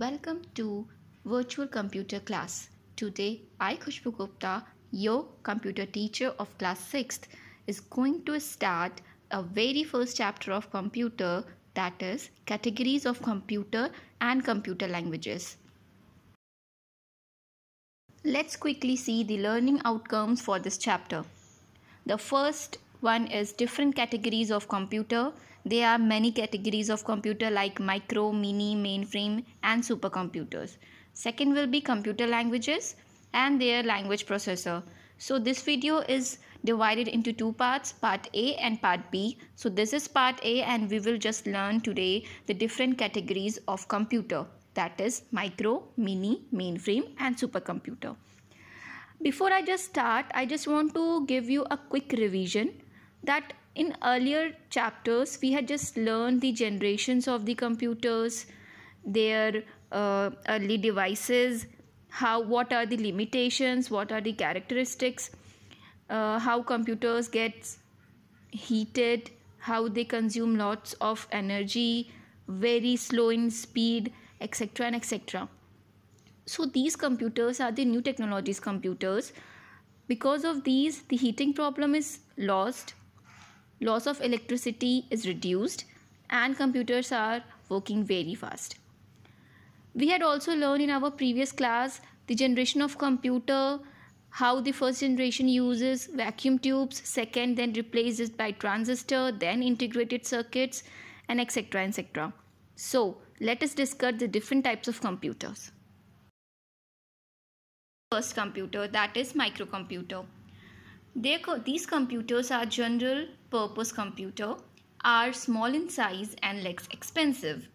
welcome to Virtual Computer Class. Today, I, Khushbu Gupta, your computer teacher of class 6th, is going to start a very first chapter of computer that is, categories of computer and computer languages. Let's quickly see the learning outcomes for this chapter. The first one is different categories of computer. There are many categories of computer like micro, mini, mainframe and supercomputers. Second will be computer languages and their language processor. So this video is divided into two parts, part A and part B. So this is part A and we will just learn today the different categories of computer that is micro, mini, mainframe and supercomputer. Before I just start, I just want to give you a quick revision that in earlier chapters we had just learned the generations of the computers their uh, early devices how what are the limitations what are the characteristics uh, how computers get heated how they consume lots of energy very slow in speed etc and etc so these computers are the new technologies computers because of these the heating problem is lost loss of electricity is reduced, and computers are working very fast. We had also learned in our previous class the generation of computer, how the first generation uses vacuum tubes, second then replaces by transistor, then integrated circuits, and etc. etc. So, let us discuss the different types of computers. First computer that is microcomputer. Co these computers are general purpose computer are small in size and less expensive.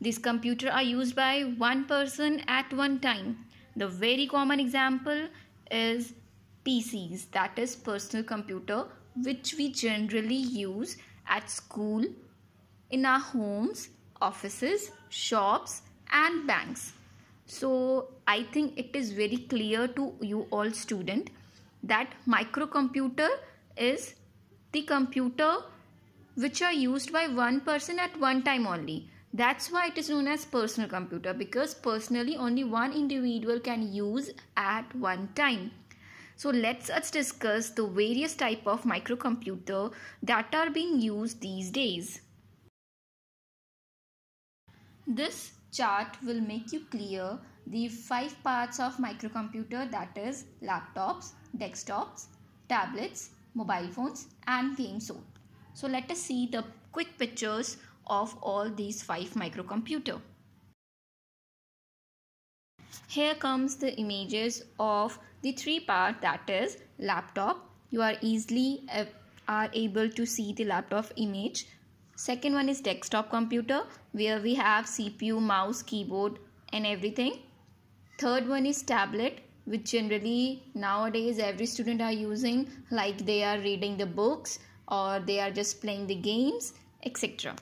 These computers are used by one person at one time. The very common example is PCs, that is personal computer, which we generally use at school, in our homes, offices, shops, and banks. So I think it is very clear to you all student that microcomputer is the computer which are used by one person at one time only. That's why it is known as personal computer because personally only one individual can use at one time. So let's us discuss the various type of microcomputer that are being used these days. This chart will make you clear the five parts of microcomputer that is laptops, desktops, tablets, mobile phones and game zone. So let us see the quick pictures of all these five microcomputer. Here comes the images of the three part that is laptop. You are easily uh, are able to see the laptop image. Second one is desktop computer where we have CPU, mouse, keyboard and everything. Third one is tablet which generally nowadays every student are using like they are reading the books or they are just playing the games etc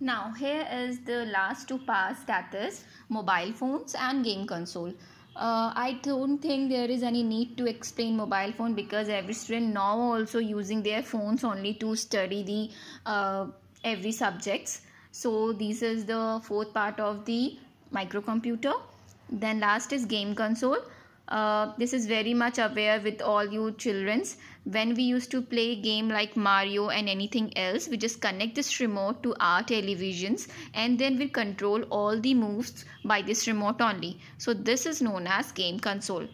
now here is the last two parts that is mobile phones and game console uh, i don't think there is any need to explain mobile phone because every student now also using their phones only to study the uh, every subjects so this is the fourth part of the microcomputer. Then last is game console. Uh, this is very much aware with all you childrens when we used to play game like mario and anything else we just connect this remote to our televisions and then we control all the moves by this remote only so this is known as game console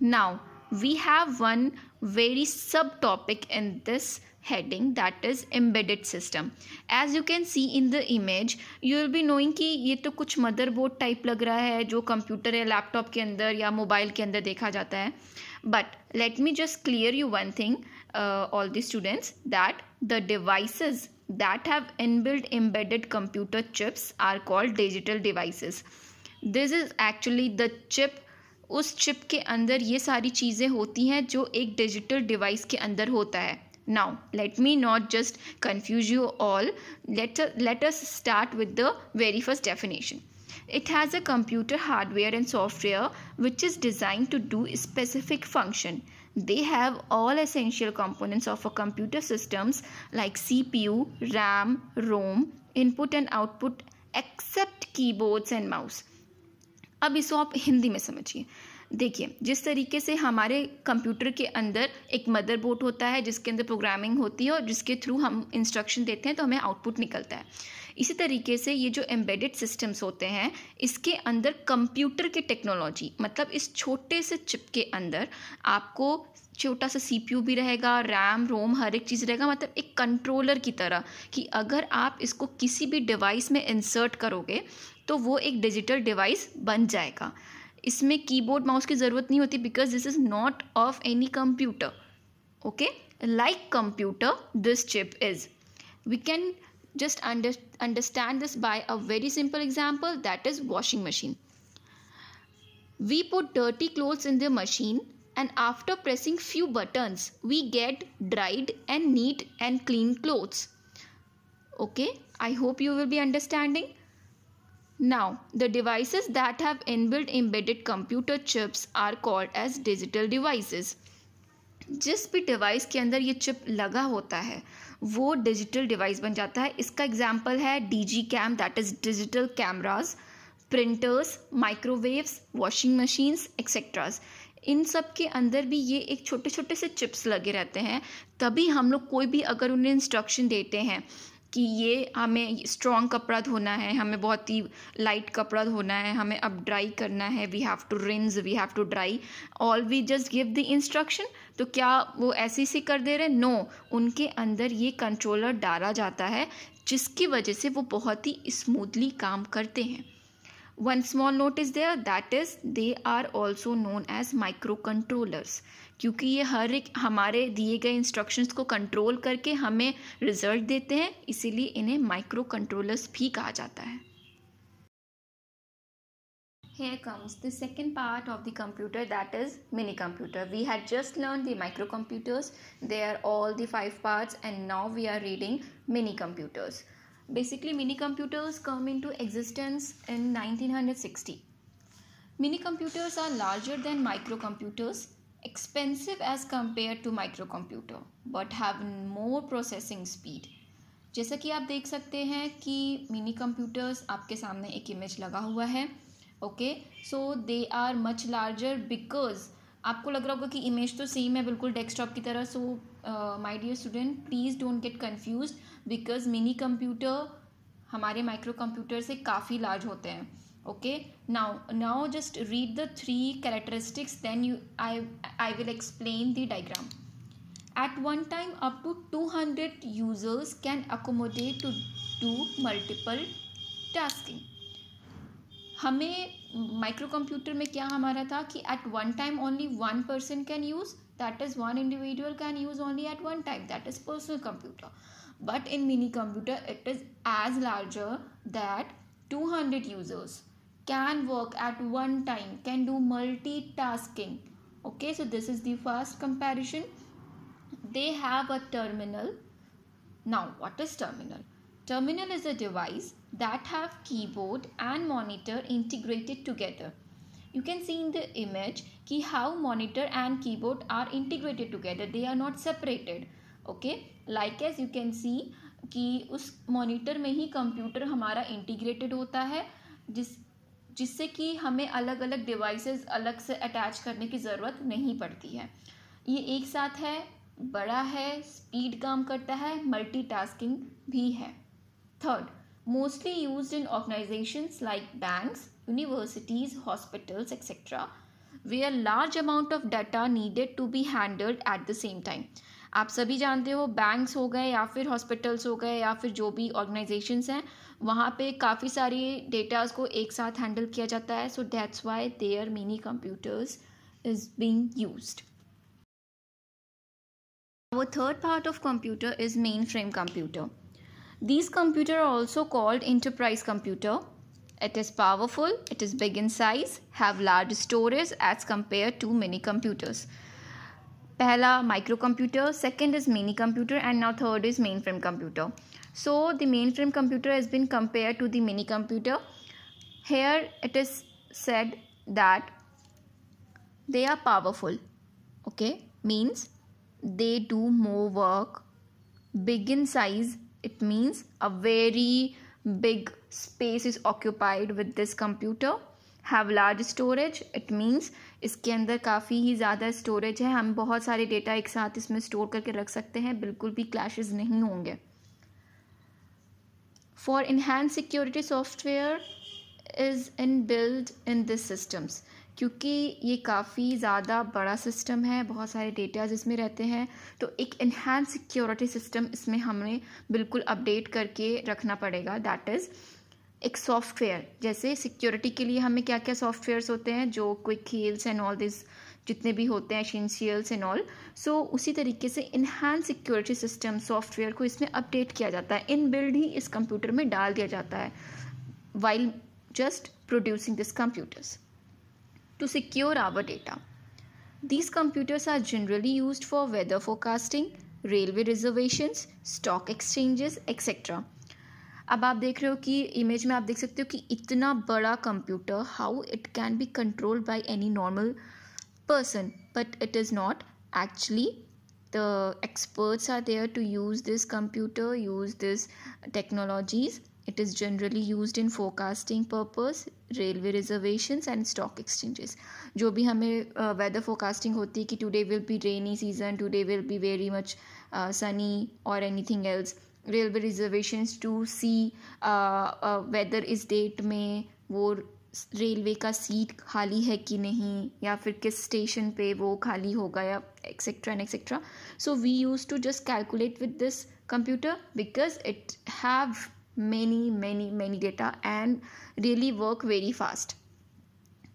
now we have one very subtopic in this heading that is embedded system as you can see in the image you will be knowing ki ये तो कुछ motherboard type लग रहा है जो computer या laptop के mobile but let me just clear you one thing uh, all the students that the devices that have inbuilt embedded computer chips are called digital devices this is actually the chip उस chip के अंदर ये सारी चीज़ें होती हैं जो एक डिजिटल डिवाइस के अंदर होता है now let me not just confuse you all let us start with the very first definition it has a computer hardware and software which is design to do specific function they have all essential components of a computer systems like C P U RAM ROM input and output except keyboards and mouse अब इसको आप हिंदी में समझिए देखिए जिस तरीके से हमारे कंप्यूटर के अंदर एक मदरबोर्ड होता है जिसके अंदर प्रोग्रामिंग होती है और जिसके थ्रू हम इंस्ट्रक्शन देते हैं तो हमें आउटपुट निकलता है इसी तरीके से ये जो एम्बेडेड सिस्टम्स होते हैं इसके अंदर कंप्यूटर की टेक्नोलॉजी मतलब इस छोटे से चिप के अंदर आपको छोटा सा सी भी रहेगा रैम रोम हर एक चीज़ रहेगा मतलब एक कंट्रोलर की तरह कि अगर आप इसको किसी भी डिवाइस में इंसर्ट करोगे तो वो एक डिजिटल डिवाइस बन जाएगा इसमें कीबोर्ड माउस की ज़रूरत नहीं होती because this is not of any computer okay like computer this chip is we can just understand this by a very simple example that is washing machine we put dirty clothes in the machine and after pressing few buttons we get dried and neat and clean clothes okay I hope you will be understanding Now, the devices that have inbuilt embedded computer chips are called as digital devices. जिस भी device के अंदर ये chip लगा होता है वो digital device बन जाता है इसका एग्जाम्पल है D G cam that is digital cameras printers microwaves washing machines etceteras इन सब के अंदर भी ये एक छोटे छोटे से चिप्स लगे रहते हैं तभी हम लोग कोई भी अगर उन्हें इंस्ट्रक्शन देते हैं कि ये हमें स्ट्रॉन्ग कपड़ा धोना है हमें बहुत ही लाइट कपड़ा धोना है हमें अब ड्राई करना है we have to rinse we have to dry all we just give the instruction तो क्या वो ऐसे से कर दे रहे हैं नो no, उनके अंदर ये कंट्रोलर डाला जाता है जिसकी वजह से वो बहुत ही स्मूथली काम करते हैं one small note is there that is they are also known as micro controllers क्योंकि ये हर एक हमारे दिए गए इंस्ट्रक्शंस को कंट्रोल करके हमें रिजल्ट देते हैं इसीलिए इन्हें माइक्रो कंट्रोलर्स भी कहा जाता है Here comes the second part of the computer that is mini computer. We had just learned the microcomputers. They are all the five parts and now we are reading mini computers. Basically mini computers come into existence in 1960. Mini computers are larger than microcomputers expensive as compared to computer but have more processing speed जैसा कि आप देख सकते हैं कि mini computers आपके सामने एक इमेज लगा हुआ है okay so they are much larger because आपको लग रहा होगा कि इमेज तो सेम है बिल्कुल डेस्कटॉप की तरह so my dear student please don't get confuse because mini computer हमारे माइक्रो कंप्यूटर से काफ़ी लार्ज होते हैं okay now now just read the three characteristics then you i i will explain the diagram at one time up to 200 users can accommodate to do multiple tasking हमें micro computer में क्या हमारा था कि at one time only one person can use that is one individual can use only at one time that is personal computer but in mini computer it is as larger that 200 users can work at one time can do multitasking okay so this is the first comparison they have a terminal now what is terminal terminal is a device that have keyboard and monitor integrated together you can see in the image ki how monitor and keyboard are integrated together they are not separated okay like as you can see कि us monitor में hi computer. हमारा integrated होता है जिस जिससे कि हमें अलग अलग डिवाइसेस अलग से अटैच करने की ज़रूरत नहीं पड़ती है ये एक साथ है बड़ा है स्पीड काम करता है मल्टीटास्किंग भी है third mostly use in organisations like banks universities hospitals etcetera वे are large amount of data needed to be handled at the same time आप सभी जानते हो बैंक्स हो गए या फिर हॉस्पिटल्स हो गए या फिर जो भी ऑर्गेनाइजेशंस हैं वहाँ पे काफ़ी सारी डेटाज को एक साथ हैंडल किया जाता है so that's why there mini computers is being use वो third part of computer is main frame computer this computer also called enterprise computer it is powerful it is big in size have large storage as compare to mini computers पहला micro computer second is mini computer and now third is main frame so the mainframe computer has been compared to the mini computer here it is said that they are powerful okay means they do more work big in size it means a very big space is occupied with this computer have large storage it means इसके अंदर काफ़ी ही ज़्यादा storage है हम बहुत सारे data एक साथ इसमें स्टोर करके रख सकते हैं बिल्कुल भी क्लैश नहीं होंगे for enhance security software is in build in this systems क्योंकि ये काफ़ी ज़्यादा बड़ा सिस्टम है बहुत सारे डेटाज इसमें रहते हैं तो एक इन्हेंस सिक्योरिटी सिस्टम इसमें हमें बिल्कुल अपडेट करके रखना पड़ेगा दैट इज़ एक सॉफ्टवेयर जैसे सिक्योरिटी के लिए हमें क्या क्या सॉफ्टवेयर्स होते हैं जो Quick Heals and all this जितने भी होते हैं एशेंशियल्स एंड ऑल सो उसी तरीके से इनहैंस सिक्योरिटी सिस्टम सॉफ्टवेयर को इसमें अपडेट किया जाता है इन बिल्ड ही इस कंप्यूटर में डाल दिया जाता है while just producing this computers to secure our data these computers are generally use for weather forecasting railway reservations stock exchanges etcetera अब आप देख रहे हो कि इमेज में आप देख सकते हो कि इतना बड़ा computer how it can be control by any normal person but it is not actually the experts are there to use this computer use this technologies it is generally use in forecasting purpose railway reservation and stock exchanges जो भी हमें weather uh, forecasting होती है कि today will भी rainy season today will भी very much sunny और anything else railway reservations to see weather इस डेट में वो रेलवे का सीट खाली है कि नहीं या फिर किस स्टेशन पे वो खाली होगा या etcetera and etcetera so we use to just calculate with this computer because it have many many many data and really work very fast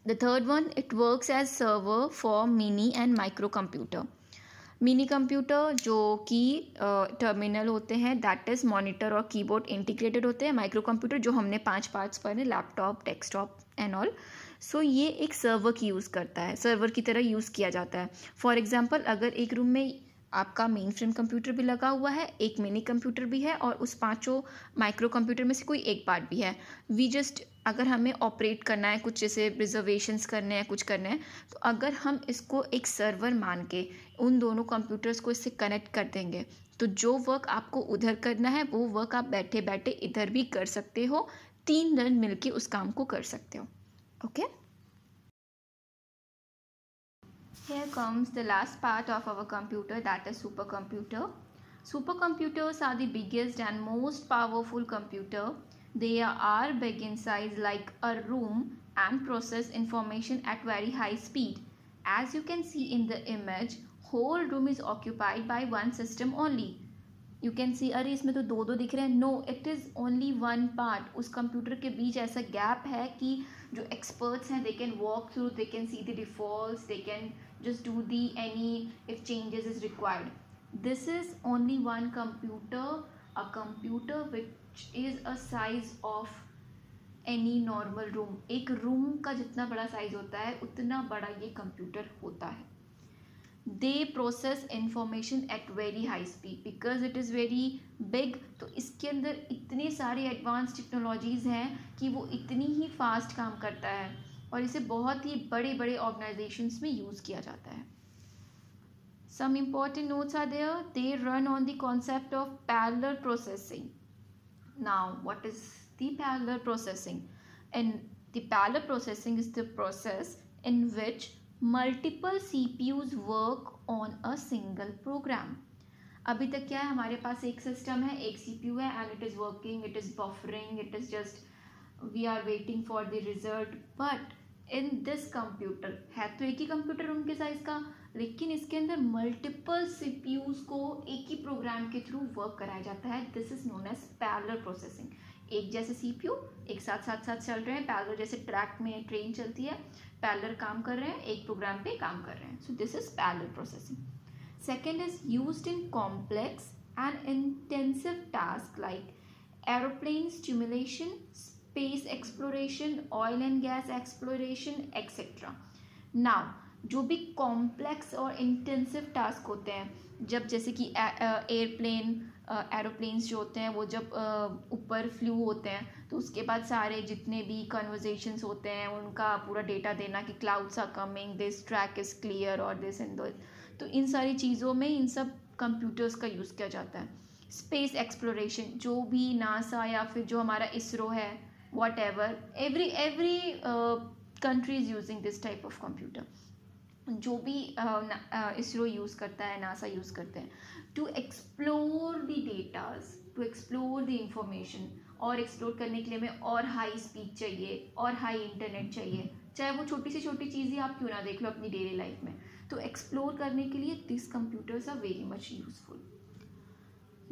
the third one it work as server for mini and micro computer mini computer जो कि terminal होते हैं that is monitor और keyboard integrated होते हैं micro computer जो हमने पांच पार्ट्स पढ़े laptop desktop and all so ये एक सर्वर की यूज़ करता है सर्वर की तरह यूज़ किया जाता है फॉर एग्ज़ाम्पल अगर एक रूम में आपका मेन फ्रेम कंप्यूटर भी लगा हुआ है एक मिनी कंप्यूटर भी है और उस पांचों माइक्रो कंप्यूटर में से कोई एक पार्ट भी है वी जस्ट अगर हमें ऑपरेट करना है कुछ जैसे रिजर्वेशंस करने हैं कुछ करने हैं तो अगर हम इसको एक सर्वर मान के उन दोनों कंप्यूटर्स को इससे कनेक्ट कर देंगे तो जो वर्क आपको उधर करना है वो वर्क आप बैठे बैठे इधर भी कर सकते हो तीन जन मिलके उस काम को कर सकते हो okay okay? Here comes the last part of our computer that is supercomputer. Supercomputers are the biggest and most powerful computer. They are big in size like a room and process information at very high speed. As you can see in the image, whole room is occupied by one system only. You can see अरे इसमें तो दो दो दिख रहे हैं no it is only one part उस computer के बीच ऐसा गैप है कि जो एक्सपर्ट्स हैं they can walk through they can see the default they can just do the any if changes is required this is only one computer a computer which is a size of any normal room एक room का जितना बड़ा size होता है उतना बड़ा ये computer होता है they process information at very high speed because it is very big तो इसके अंदर इतनी सारी एडवांस टेक्नोलॉजीज़ हैं कि वो इतनी ही फास्ट काम करता है और इसे बहुत ही बड़े बड़े ऑर्गेनाइजेशंस में यूज़ किया जाता है some important notes are there they run on the concept of parallel processing now what is the parallel processing and the parallel processing is the process in which multiple C P Us work on a single program अभी तक क्या है हमारे पास एक system है एक C P U है and it is working it is buffering it is just we are waiting for the result but in this computer है तो एक ही कंप्यूटर उनके साइज़ का लेकिन इसके अंदर मल्टीपल सीपीयूज को एक ही प्रोग्राम के थ्रू वर्क कराया जाता है this is known as parallel processing एक जैसे सीपीयू एक साथ साथ साथ चल रहे हैं पैरलर जैसे ट्रैक में ट्रेन चलती है पैरलर काम कर रहे हैं एक प्रोग्राम पे काम कर रहे हैं so this is parallel processing second is use in complex and intensive task like aeroplane stimulation space exploration oil and gas exploration etcetera now जो भी कॉम्प्लेक्स और इंटेंसिव टास्क होते हैं जब जैसे कि एयरप्लेन एरोप्लेन्स जो होते हैं वो जब ऊपर फ्लू होते हैं तो उसके बाद सारे जितने भी कन्वर्जेशंस होते हैं उनका पूरा डेटा देना कि clouds are coming this track is clear और दिस इन दिस तो इन सारी चीज़ों में इन सब कंप्यूटर्स का यूज़ किया जाता है स्पेस एक्सप्लोरेशन जो भी नासा या फिर जो हमारा इसरो है whatever every every uh, country is using this type of computer जो भी इसरो uh, यूज़ uh, करता है नासा यूज़ करते हैं to explore the datas to explore the information और एक्सप्लोर करने के लिए हमें और हाई स्पीड चाहिए और हाई इंटरनेट चाहिए चाहे वो छोटी से छोटी चीज़ ही आप क्यों ना देख लो अपनी डेली लाइफ में तो एक्सप्लोर करने के लिए this computers are very much useful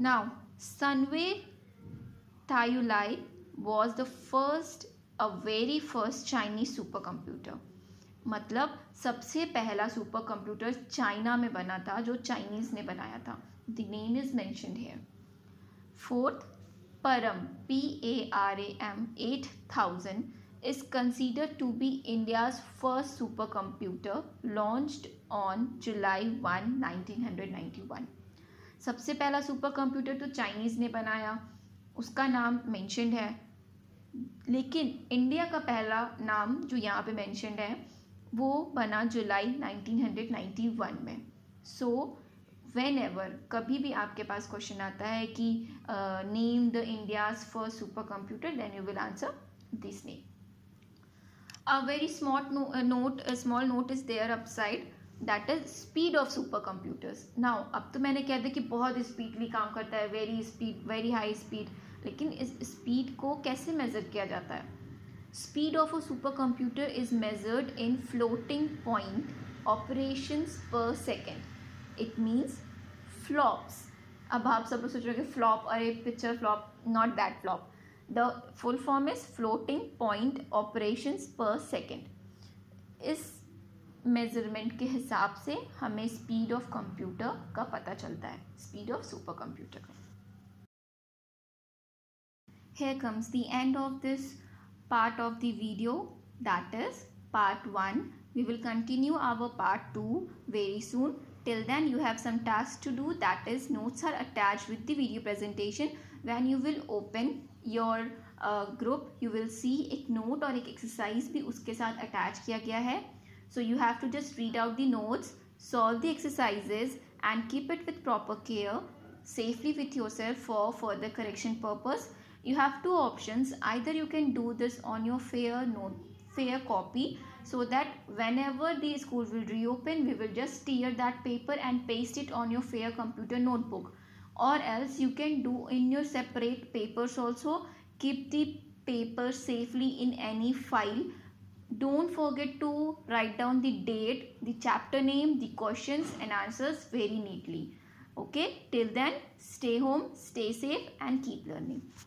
now Sunway TaihuLight was the first a very first Chinese super computer मतलब सबसे पहला सुपर कंप्यूटर चाइना में बना था जो चाइनीज़ ने बनाया था द नेम इज़ मैंशनड है fourth Param P A R A M eight thousand India's first super be India's on July one nineteen hundred ninety one सबसे पहला सुपर कंप्यूटर तो चाइनीज़ ने बनाया उसका नाम मैंशनड है लेकिन इंडिया का पहला नाम जो यहाँ पे मैंशनड है वो बना जुलाई 1991 में सो वेन एवर कभी भी आपके पास क्वेश्चन आता है कि name the India's first super computer then you will answer this name a very small note small note is there note that is speed of super computers now अब तो मैंने कह दिया कि बहुत स्पीडली काम करता है very speed very high speed लेकिन इस स्पीड को कैसे मेज़र किया जाता है speed of a super computer is measured in floating point operations per second it means flops अब आप सब सोच रहे हो कि फ्लॉप अरे picture flop not that flop the full form is floating point operations per second इस measurement के हिसाब से हमें स्पीड ऑफ कंप्यूटर का पता चलता है स्पीड ऑफ सुपर कंप्यूटर का here comes the end of this part of the video that is part 1 we will continue our part 2 very soon till then you have some tasks to do that is notes are attached with the video presentation when you will open your uh, group you will see a note or an exercise भी उसके साथ attach so you have to just read out the notes solve the exercises and keep it with proper care safely with yourself for further correction purpose you have two options either you can do this on your fair note fair copy so that whenever the school will reopen we will just tear that paper and paste it on your fair computer notebook or else you can do in your separate papers also keep the paper safely in any file don't forget to write down the date the chapter name the questions and answers very neatly okay till then stay home stay safe and keep learning